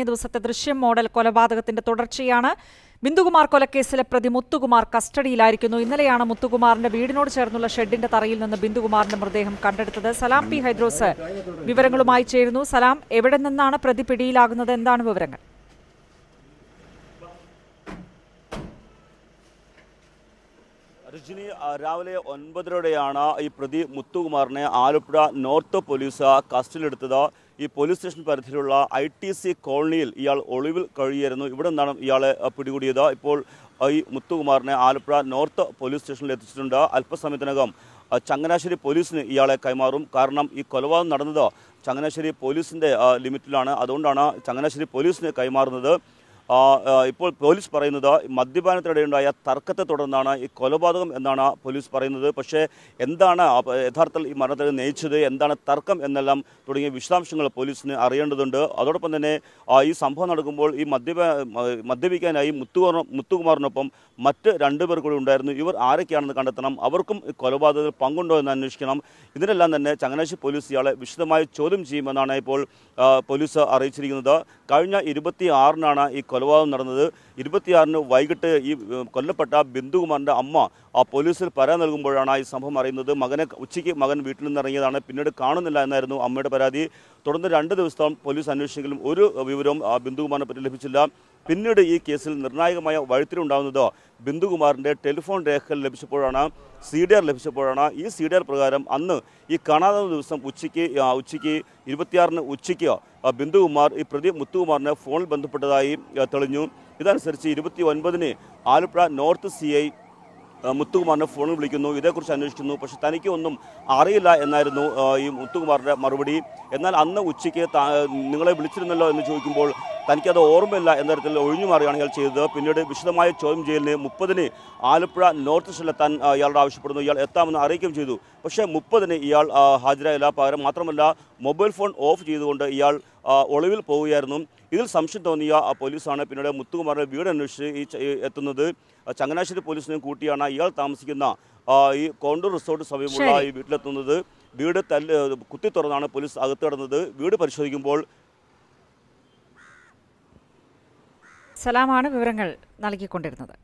കഴിഞ്ഞ ദിവസത്തെ ദൃശ്യം മോഡൽ കൊലപാതകത്തിന്റെ തുടർച്ചയാണ് ബിന്ദുകുമാർ കൊലക്കേസിലെ പ്രതി മുത്തുകുമാർ കസ്റ്റഡിയിലായിരിക്കുന്നു ഇന്നലെയാണ് മുത്തുകുമാറിന്റെ വീടിനോട് ചേർന്നുള്ള ഷെഡിന്റെ തറയിൽ നിന്ന് ബിന്ദുകുമാറിന്റെ മൃതദേഹം കണ്ടെടുത്തത് സലാം പി ഹൈദ്രോസ് വിവരങ്ങളുമായി ചേരുന്നു സലാം എവിടെ നിന്നാണ് പ്രതി പിടിയിലാകുന്നത് എന്താണ് വിവരങ്ങൾ രജനി രാവിലെ ഒൻപതരയോടെയാണ് ഈ പ്രതി മുത്തുകുമാറിനെ ആലപ്പുഴ നോർത്ത് പോലീസ് കസ്റ്റഡിയിലെടുത്തത് ഈ പോലീസ് സ്റ്റേഷൻ പരിധിയിലുള്ള ഐ ടി സി കോളനിയിൽ ഇയാൾ ഒളിവിൽ കഴിയായിരുന്നു ഇവിടെ നിന്നാണ് ഇയാളെ പിടികൂടിയത് ഇപ്പോൾ ഈ മുത്തുകുമാറിനെ ആലപ്പുഴ നോർത്ത് പോലീസ് സ്റ്റേഷനിൽ എത്തിച്ചിട്ടുണ്ട് അല്പസമയത്തിനകം ചങ്ങനാശ്ശേരി പോലീസിന് ഇയാളെ കൈമാറും കാരണം ഈ കൊലപാതകം നടന്നത് ചങ്ങനാശ്ശേരി പോലീസിൻ്റെ ലിമിറ്റിലാണ് അതുകൊണ്ടാണ് ചങ്ങനാശ്ശേരി പോലീസിന് കൈമാറുന്നത് ഇപ്പോൾ പോലീസ് പറയുന്നത് മദ്യപാനത്തിനിടെയുണ്ടായ തർക്കത്തെ തുടർന്നാണ് ഈ കൊലപാതകം എന്നാണ് പോലീസ് പറയുന്നത് പക്ഷേ എന്താണ് യഥാർത്ഥത്തിൽ ഈ മരണത്തിൽ നയിച്ചത് എന്താണ് തർക്കം എന്നെല്ലാം തുടങ്ങിയ വിശദാംശങ്ങൾ പോലീസിന് അറിയേണ്ടതുണ്ട് അതോടൊപ്പം തന്നെ ഈ സംഭവം നടക്കുമ്പോൾ ഈ മദ്യപ മദ്യപിക്കാനായി മുത്തുകുമാർ മുത്തുകുമാറിനൊപ്പം മറ്റ് രണ്ടുപേർ കൂടി ഉണ്ടായിരുന്നു ഇവർ ആരൊക്കെയാണെന്ന് കണ്ടെത്തണം അവർക്കും ഈ കൊലപാതകത്തിൽ പങ്കുണ്ടോ എന്ന് അന്വേഷിക്കണം ഇതിനെല്ലാം തന്നെ ചങ്ങനാശ്ശേരി പോലീസ് ഇയാളെ വിശദമായി ചോദ്യം ചെയ്യുമെന്നാണ് ഇപ്പോൾ പോലീസ് അറിയിച്ചിരിക്കുന്നത് കഴിഞ്ഞ ഇരുപത്തി ആറിനാണ് ഈ കൊല കൊലപാതകം നടന്നത് ഇരുപത്തിയാറിന് വൈകിട്ട് ഈ കൊല്ലപ്പെട്ട ബിന്ദുകുമാറിൻ്റെ അമ്മ ആ പോലീസിൽ പരാതി നൽകുമ്പോഴാണ് ഈ സംഭവം അറിയുന്നത് മകനെ ഉച്ചയ്ക്ക് മകൻ വീട്ടിൽ നിന്ന് ഇറങ്ങിയതാണ് പിന്നീട് കാണുന്നില്ല എന്നായിരുന്നു അമ്മയുടെ പരാതി തുടർന്ന് രണ്ട് ദിവസം പോലീസ് അന്വേഷിച്ചെങ്കിലും ഒരു വിവരവും ആ ബിന്ദുകുമാറിനെ പറ്റി ലഭിച്ചില്ല പിന്നീട് ഈ കേസിൽ നിർണായകമായ വഴുത്തിലുണ്ടാകുന്നത് ബിന്ദുകുമാറിൻ്റെ ടെലിഫോൺ രേഖകൾ ലഭിച്ചപ്പോഴാണ് സി ഡി ആർ ലഭിച്ചപ്പോഴാണ് ഈ സി ഡി ആർ പ്രകാരം അന്ന് ഈ കാണാതെ ദിവസം ഉച്ചയ്ക്ക് ഉച്ചയ്ക്ക് ഇരുപത്തിയാറിന് ഉച്ചയ്ക്ക് ബിന്ദുകുമാർ ഈ പ്രതി മുത്തുകുമാറിനെ ഫോണിൽ ബന്ധപ്പെട്ടതായി തെളിഞ്ഞു ഇതനുസരിച്ച് ഇരുപത്തി ഒൻപതിന് ആലപ്പുഴ നോർത്ത് സി ഐ മുത്തുകുമാറിനെ ഫോണിൽ വിളിക്കുന്നു ഇതേക്കുറിച്ച് അന്വേഷിക്കുന്നു പക്ഷെ തനിക്ക് ഒന്നും അറിയില്ല എന്നായിരുന്നു ഈ മുത്തുകുമാറിൻ്റെ മറുപടി എന്നാൽ അന്ന് ഉച്ചയ്ക്ക് നിങ്ങളെ വിളിച്ചിരുന്നല്ലോ എന്ന് ചോദിക്കുമ്പോൾ തനിക്കത് ഓർമ്മയില്ല എന്ന തരത്തിൽ ഒഴിഞ്ഞു മാറുകയാണ് ഇയാൾ ചെയ്തത് പിന്നീട് വിശദമായ ചോദ്യം ചെയ്യലിന് മുപ്പതിന് ആലപ്പുഴ നോർത്ത് സ്റ്റേഷനിലെത്താൻ ഇയാളോട് ആവശ്യപ്പെടുന്നു ഇയാൾ എത്താമെന്ന് അറിയിക്കുകയും ചെയ്തു പക്ഷേ മുപ്പതിന് ഇയാൾ ഹാജരായില്ല പകരം മാത്രമല്ല മൊബൈൽ ഫോൺ ഓഫ് ചെയ്തുകൊണ്ട് ഇയാൾ ഒളിവിൽ പോവുകയായിരുന്നു ഇതിൽ സംശയം തോന്നിയ പോലീസാണ് പിന്നീട് മുത്തുകുമാറിൻ്റെ വീട് അന്വേഷിച്ച് എത്തുന്നത് ചങ്ങനാശ്ശേരി പോലീസിനെയും കൂട്ടിയാണ് ഇയാൾ താമസിക്കുന്ന ഈ കോണ്ടൂർ റിസോർട്ട് സമീപമുള്ള ഈ വീട്ടിലെത്തുന്നത് വീട് തല്ല് കുത്തി തുറന്നാണ് പോലീസ് അകത്ത് കിടന്നത് വീട് പരിശോധിക്കുമ്പോൾ സലാമാണ് വിവരങ്ങൾ നൽകിക്കൊണ്ടിരുന്നത്